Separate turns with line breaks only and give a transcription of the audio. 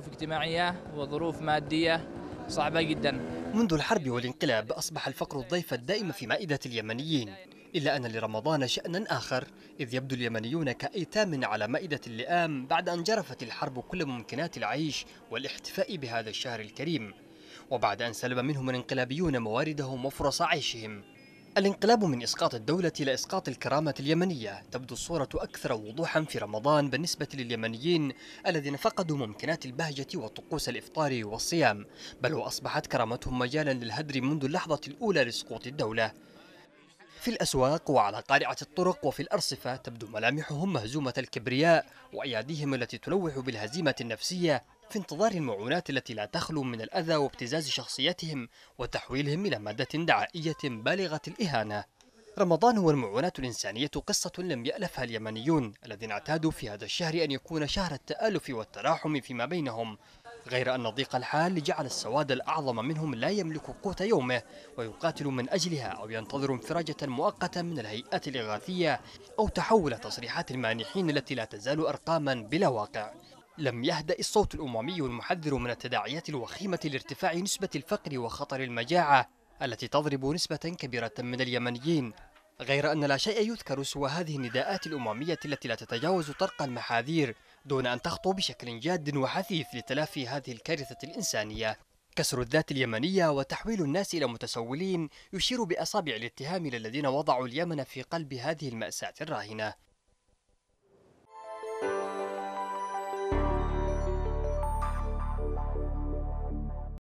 ظروف اجتماعية وظروف مادية صعبة جدا منذ الحرب والانقلاب أصبح الفقر الضيف الدائم في مائدة اليمنيين إلا أن لرمضان شأنا آخر إذ يبدو اليمنيون كأيتام على مائدة اللئام بعد أن جرفت الحرب كل ممكنات العيش والاحتفاء بهذا الشهر الكريم وبعد أن سلب منهم الانقلابيون مواردهم وفرص عيشهم الانقلاب من إسقاط الدولة إلى إسقاط الكرامة اليمنية تبدو الصورة أكثر وضوحا في رمضان بالنسبة لليمنيين الذين فقدوا ممكنات البهجة وطقوس الإفطار والصيام بل وأصبحت كرامتهم مجالا للهدر منذ اللحظة الأولى لسقوط الدولة في الأسواق وعلى قارعة الطرق وفي الأرصفة تبدو ملامحهم مهزومة الكبرياء وأياديهم التي تلوح بالهزيمة النفسية في انتظار المعونات التي لا تخلو من الأذى وابتزاز شخصيتهم وتحويلهم إلى مادة دعائية بالغة الإهانة رمضان والمعونات الإنسانية قصة لم يألفها اليمنيون الذين اعتادوا في هذا الشهر أن يكون شهر التآلف والتراحم فيما بينهم غير أن ضيق الحال جعل السواد الأعظم منهم لا يملك قوت يومه ويقاتل من أجلها أو ينتظر انفراجة مؤقتة من الهيئات الإغاثية أو تحول تصريحات المانحين التي لا تزال أرقاما بلا واقع لم يهدأ الصوت الأممي المحذر من التداعيات الوخيمة لارتفاع نسبة الفقر وخطر المجاعة التي تضرب نسبة كبيرة من اليمنيين غير أن لا شيء يذكر سوى هذه النداءات الأممية التي لا تتجاوز طرق المحاذير دون أن تخطو بشكل جاد وحثيث لتلافي هذه الكارثة الإنسانية كسر الذات اليمنية وتحويل الناس إلى متسولين يشير بأصابع الاتهام للذين وضعوا اليمن في قلب هذه المأساة الراهنة